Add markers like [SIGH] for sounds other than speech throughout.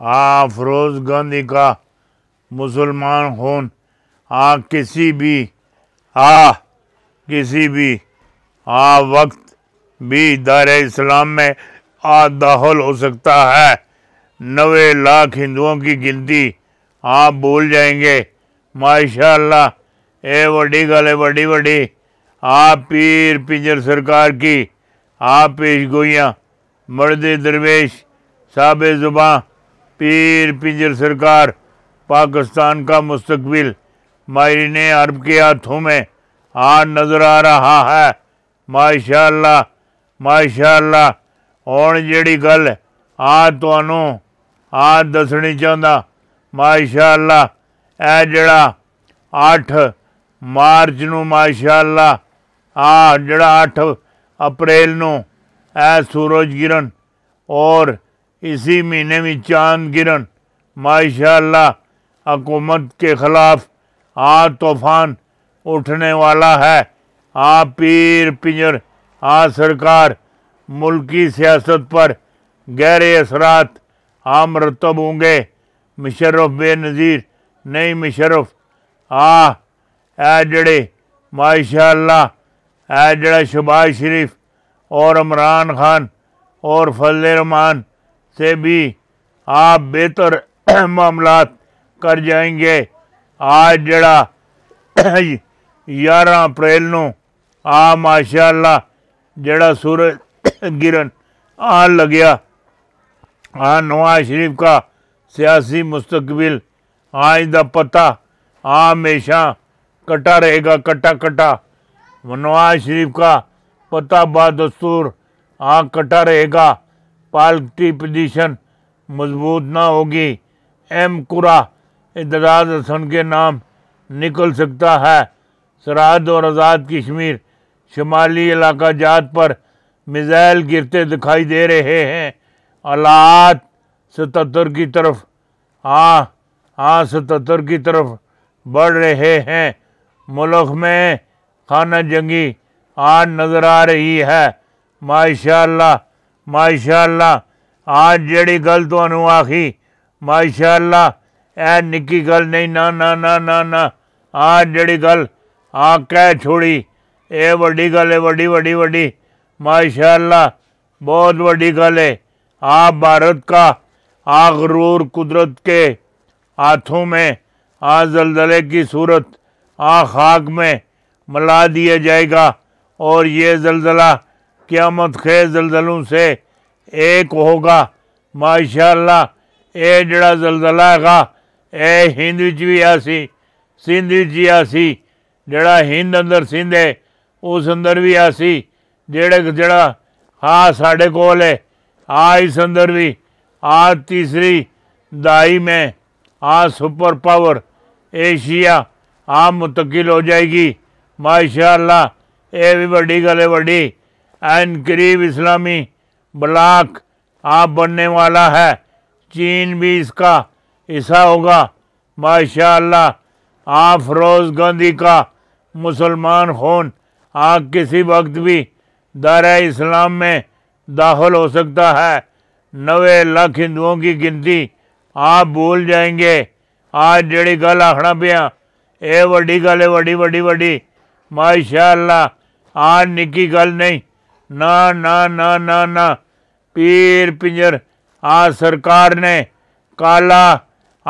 آ فروز گاندھی کا مسلمان خون آ کسی بھی آ کسی بھی آ وقت بھی دار اسلام میں آ داخل ہو سکتا ہے نوے لاکھ ہندوؤں کی گنتی آپ بھول جائیں گے ماشاء اللہ اے وڈی گل ہے وڈی وڈی آپ پیر پنجر سرکار کی آپ پیش گوئیاں مرد درویش صاب زباں پیر پنجر سرکار پاکستان کا مستقبل مائی عرب کے کیا ہاتھوں میں آ نظر آ رہا ہے ماشاء اللہ ماشاء اللہ آن جڑی گل آسنی چاہتا ماشاء اللہ اے جڑا آٹھ مارچ ناشاء اللہ آ جڑا اٹھ اپریل نو اے سورج گرن اور اسی مہینے میں چاند گرن ماشاء اللہ حکومت کے خلاف آ طوفان اٹھنے والا ہے آ پیر پنجر آ سرکار ملکی سیاست پر گہرے اثرات مرتب ہوں گے مشرف بے نظیر نئی مشرف آ اے جڑے ماشاء اللہ اے جڑا شباز شریف اور عمران خان اور فضل رحمان سے بھی آپ بہتر [CLEARS THROAT] معاملات کر جائیں گے آج جڑا [CLEARS THROAT] یارہ اپریل نو آ ماشاء اللہ جڑا سورج [CLEARS THROAT] گرن آ لگیا آ نواز شریف کا سیاسی مستقبل آج دا پتہ آ ہمیشہ کٹا رہے گا کٹا کٹا نواز شریف کا پتا بادستور آ کٹا رہے گا پالٹی پوزیشن مضبوط نہ ہوگی ایم قرا اعتراض حسن کے نام نکل سکتا ہے سرحد اور آزاد کشمیر شمالی علاقہ جات پر میزائل گرتے دکھائی دے رہے ہیں العات ستتر کی طرف ہاں ہاں ستتر کی طرف بڑھ رہے ہیں ملک میں خانہ جنگی آن نظر آ رہی ہے ماشاء اللہ ماشاء اللہ آج جڑی گل تو انواخی ماشاء اللہ اے نکی گل نہیں نا نا نا نا آج جڑی گل آگ کہہ چھوڑی اے وڈی گل ہے وڈی وڈی وڈی ماشاء اللہ بہت وڈی گل ہے آپ بھارت کا آغرور قدرت کے آتھوں میں آن زلزلے کی صورت آن خاک میں ملا دیا جائے گا اور یہ زلزلہ قیامت خیز زلزلوں سے ایک ہوگا ماشاء اللہ یہ جڑا زلزلہ ہے گا یہ ہندی سندھ جی جڑا ہند اندر سندھ ہے اس اندر بھی آیا جا ساڈے کول ہے آ اس اندر بھی آ تیسری دائی میں آ سپر پاور ایشیا آ منتقل ہو جائے گی ماشاء اللہ یہ بھی بڑی گل ہے بڑی اینڈ قریب اسلامی بلاک آپ بننے والا ہے چین بھی اس کا حصہ ہوگا ماشاء اللہ آپ فروز گاندھی کا مسلمان خون آپ کسی وقت بھی دار اسلام میں داخل ہو سکتا ہے نوے لاکھ ہندوؤں کی گنتی آپ بھول جائیں گے آج جڑی گل آخنا پیا اے وڈی گل ہے وڈی وڈی وڈی ماشاء اللہ آج نکی گل نہیں نہ پیر پنجر آج سرکار نے کالا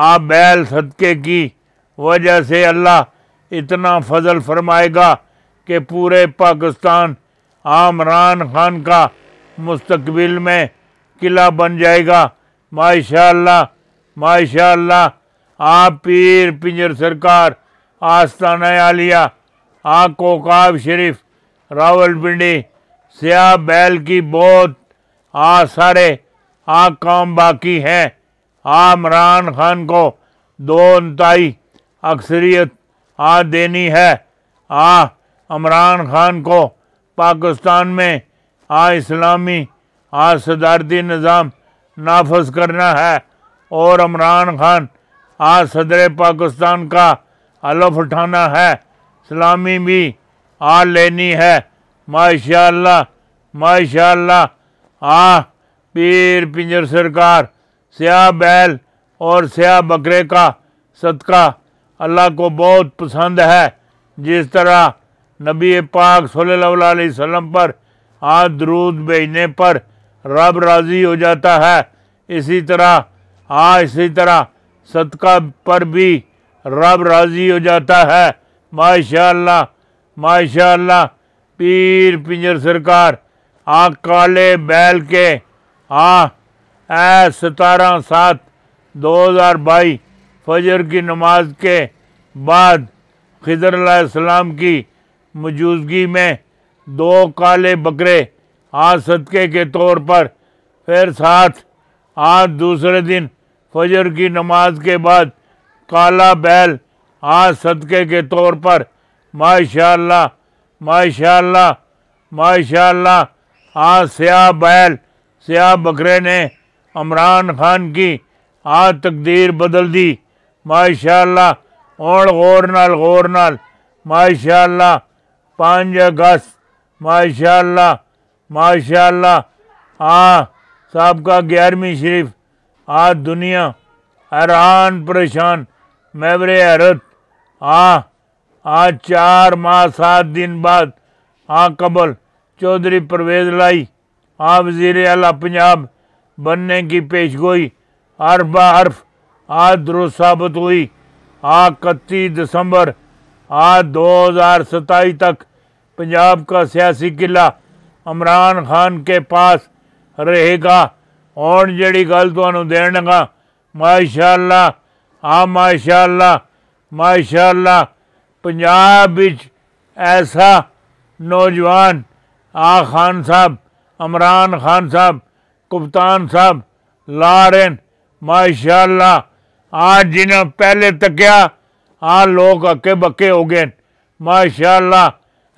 آ بیل صدقے کی وجہ سے اللہ اتنا فضل فرمائے گا کہ پورے پاکستان عامران خان کا مستقبل میں قلعہ بن جائے گا ماشاء اللہ ماشاء اللہ آپ پیر پنجر سرکار آستھانیہ آپ کو قابشریف راول پنڈی سیاہ بیل کی بہت آ سارے آ کام باقی ہیں آ عمران خان کو دو انتائی اکثریت آ دینی ہے آ عمران خان کو پاکستان میں آ اسلامی آ صدارتی نظام نافذ کرنا ہے اور عمران خان آ صدر پاکستان کا الف اٹھانا ہے اسلامی بھی آ لینی ہے ماشاء اللہ ماشاء اللہ آ پیر پنجر سرکار سیاہ بیل اور سیاہ بکرے کا صدقہ اللہ کو بہت پسند ہے جس طرح نبی پاک صلی اللہ علیہ وسلم پر آج درود بھیجنے پر رب راضی ہو جاتا ہے اسی طرح ہاں اسی طرح صدقہ پر بھی رب راضی ہو جاتا ہے ماشاء اللہ ماشاء اللہ پیر پنجر سرکار آ کالے بیل کے آ ستارہ سات دو ہزار بائی فجر کی نماز کے بعد خضر علیہ السلام کی موجودگی میں دو کالے بکرے آج صدقے کے طور پر پھر ساتھ آج دوسرے دن فجر کی نماز کے بعد کالا بیل آج صدقے کے طور پر ماشاء اللہ ماشاء اللہ ماشاء اللہ سیاہ بیل سیاہ بکرے نے عمران خان کی آج تقدیر بدل دی ماشاء اللہ اور غور نال غور نال ماشاء اللہ پانچ اگست ماشاء اللہ ماشاء اللہ صاحب ہاں، کا گیارہویں شریف آج دنیا حیران پریشان محبر حیرت ہاں آج چار ماہ سات دن بعد آ قبل چودھری پرویز لائی آ وزیر اعلیٰ پنجاب بننے کی پیش گوئی ہر حرف آج درست ثابت ہوئی آ کتی دسمبر آج دو ہزار ستائی تک پنجاب کا سیاسی قلعہ عمران خان کے پاس رہے گا اور جڑی گل تو دینگا ماشاء اللہ ہاں ماشاء اللہ ماشاء اللہ ایسا نوجوان آ خان صاحب عمران خان صاحب کپتان صاحب لا رہے ماشاء اللہ آ جنہیں پہلے تکیا آ لوگ اکے بکے ہو گئے ماشاء اللہ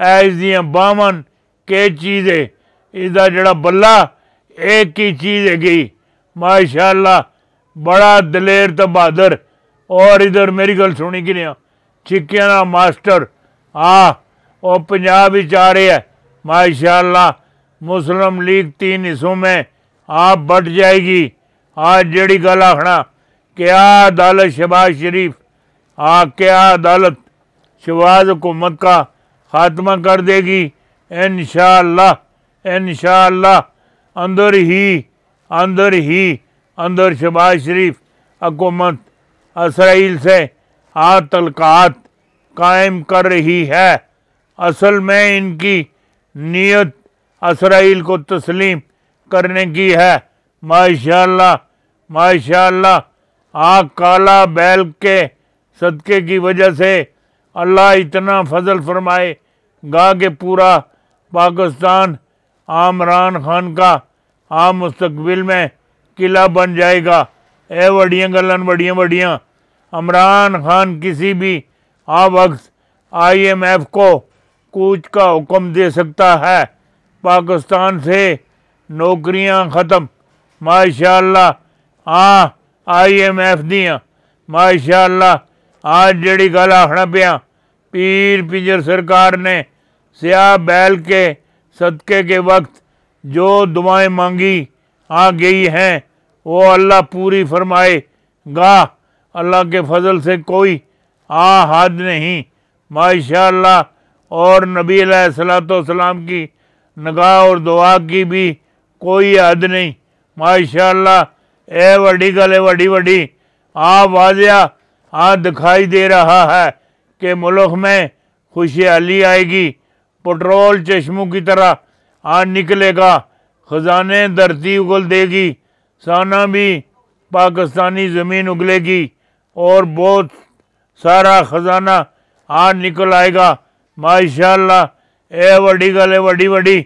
ایس دیا باون کے چیز ہے اس کا جڑا بلہ ایک ہی چیز ہے گئی ماشاء اللہ بڑا دلیر تو بہادر اور ادھر میری گل سنی کی نہیں چکن ماسٹر آ وہ پنجاب ہی چاہ رہے ماشاء اللہ مسلم لیگ تین حصوں میں آپ بٹ جائے گی آج جڑی گلا آخرا کیا عدالت شباز شریف آ کیا عدالت شباز حکومت کا خاتمہ کر دے گی انشاءاللہ انشاءاللہ اندر ہی اندر ہی اندر شباز شریف حکومت اسرائیل سے آ تلقات قائم کر رہی ہے اصل میں ان کی نیت اسرائیل کو تسلیم کرنے کی ہے ماشاء اللہ ماشاء اللہ آ کالا بیل کے صدقے کی وجہ سے اللہ اتنا فضل فرمائے گا کہ پورا پاکستان عامران خان کا عام مستقبل میں قلعہ بن جائے گا اے وڈیاں گلن وڈیاں وڈیاں عمران خان کسی بھی آ وقت آئی ایم ایف کو کوچ کا حکم دے سکتا ہے پاکستان سے نوکریاں ختم ماشاء اللہ ہاں آئی ایم ایف دیا ماشاء اللہ آج جڑی گل آخنا پیا پیر پجر سرکار نے سیاہ بیل کے صدقے کے وقت جو دعائیں مانگی آ گئی ہیں وہ اللہ پوری فرمائے گاہ اللہ کے فضل سے کوئی آ حد نہیں ماشاء اللہ اور نبی علیہ السلاۃ والسلام کی نگاہ اور دعا کی بھی کوئی حد نہیں ماشاء اللہ اے وڈی گل اے وڈی وڈی آ واضح آ دکھائی دے رہا ہے کہ ملک میں خوشحالی آئے گی پٹرول چشموں کی طرح آ نکلے گا خزانے دھرتی اگل دے گی سانہ بھی پاکستانی زمین اگلے گی اور بہت سارا خزانہ ہاں نکل آئے گا ماشاء اللہ اے وڈی گل ہے وڈی وڈی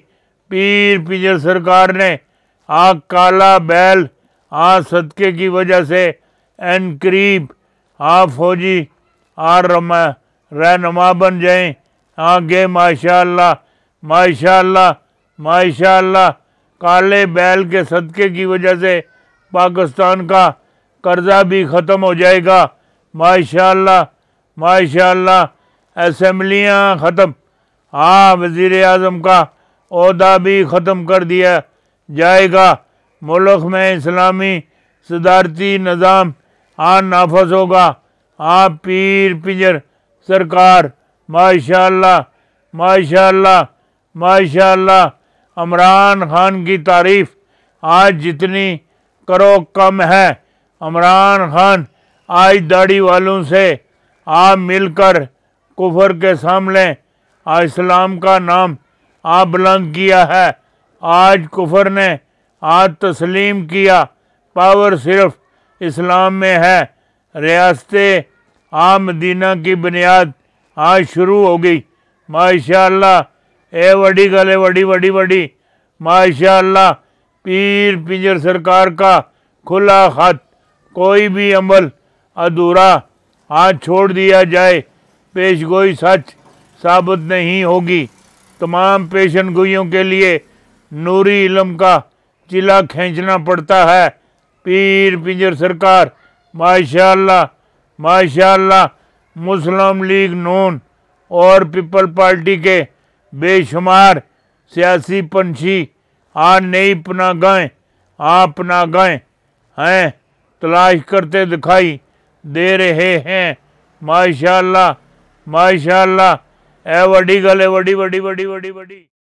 پیر پیجر سرکار نے آ کالا بیل آ صدقے کی وجہ سے ان قریب آ فوجی آ رما رہنما بن جائیں آگے ماشاء اللہ ماشاء اللہ ماشاء اللہ کالے بیل کے صدقے کی وجہ سے پاکستان کا قرضہ بھی ختم ہو جائے گا ماشاء اللہ ماشاء اللہ اسمبلیاں ختم ہاں وزیر اعظم کا عہدہ بھی ختم کر دیا جائے گا ملک میں اسلامی صدارتی نظام ہاں نافذ ہوگا ہاں پیر پنجر سرکار ماشاء اللہ ماشاء اللہ ماشاء اللہ عمران خان کی تعریف آج جتنی کرو کم ہے عمران خان آج داڑھی والوں سے آپ مل کر کفر کے سامنے اسلام کا نام آپ بلند کیا ہے آج کفر نے آج تسلیم کیا پاور صرف اسلام میں ہے ریاست آ مدینہ کی بنیاد آج شروع ہو گئی ماشاء اللہ اے وڈی گلے وڈی وڈی وڈی ماشاء اللہ پیر پنجر سرکار کا کھلا خط کوئی بھی عمل ادھورا ہاتھ چھوڑ دیا جائے پیشگوئی سچ ثابت نہیں ہوگی تمام پیشن گوئیوں کے لیے نوری علم کا چلا کھینچنا پڑتا ہے پیر پنجر سرکار ماشاء اللہ ماشاء اللہ مسلم لیگ نون اور پیپل پارٹی کے بے شمار سیاسی پنشی آ نئی پناہ گائیں آ پناہ گائیں ہیں تلاش کرتے دکھائی دے رہے ہیں ماشاء اللہ ماشاء اللہ وڈی وڈی گل ہے